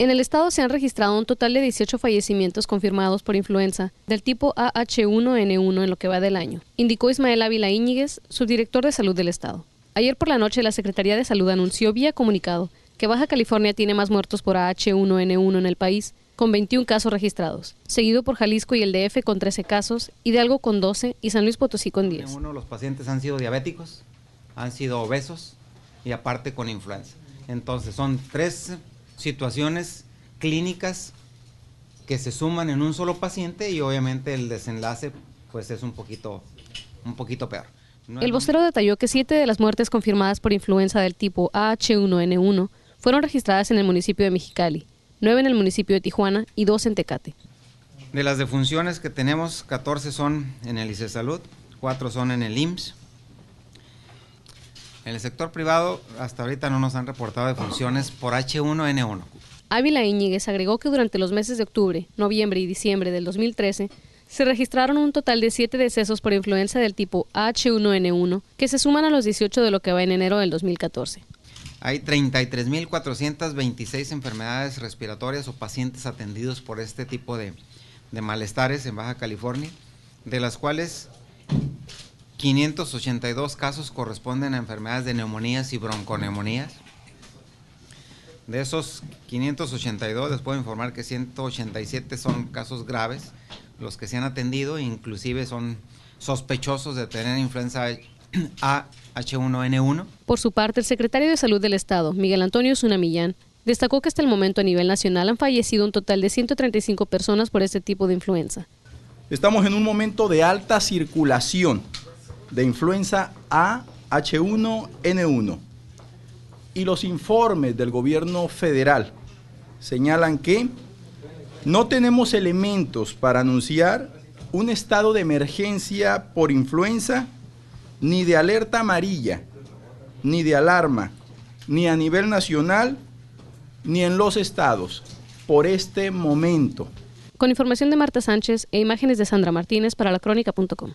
En el estado se han registrado un total de 18 fallecimientos confirmados por influenza del tipo AH1N1 en lo que va del año, indicó Ismael Ávila Íñiguez, subdirector de salud del estado. Ayer por la noche la Secretaría de Salud anunció vía comunicado que Baja California tiene más muertos por AH1N1 en el país, con 21 casos registrados, seguido por Jalisco y el DF con 13 casos, Hidalgo con 12 y San Luis Potosí con 10. Uno, de los pacientes han sido diabéticos, han sido obesos y aparte con influenza. Entonces son tres situaciones clínicas que se suman en un solo paciente y obviamente el desenlace pues es un poquito, un poquito peor. el vocero detalló que siete de las muertes confirmadas por influenza del tipo h 1 n 1 fueron registradas en el municipio de Mexicali, nueve en el municipio de Tijuana y dos en Tecate. De las defunciones que tenemos, 14 son en el ICE Salud, 4 son en el IMSS, en el sector privado, hasta ahorita no nos han reportado defunciones por H1N1. Ávila Íñiguez agregó que durante los meses de octubre, noviembre y diciembre del 2013, se registraron un total de siete decesos por influenza del tipo H1N1, que se suman a los 18 de lo que va en enero del 2014. Hay 33.426 enfermedades respiratorias o pacientes atendidos por este tipo de, de malestares en Baja California, de las cuales 582 casos corresponden a enfermedades de neumonías y bronconeumonías. De esos 582 les puedo informar que 187 son casos graves, los que se han atendido inclusive son sospechosos de tener influenza A H1N1. Por su parte, el secretario de Salud del Estado, Miguel Antonio Zunamillán, destacó que hasta el momento a nivel nacional han fallecido un total de 135 personas por este tipo de influenza. Estamos en un momento de alta circulación de influenza A H1N1. Y los informes del gobierno federal señalan que no tenemos elementos para anunciar un estado de emergencia por influenza, ni de alerta amarilla, ni de alarma, ni a nivel nacional, ni en los estados, por este momento. Con información de Marta Sánchez e imágenes de Sandra Martínez para La Crónica.com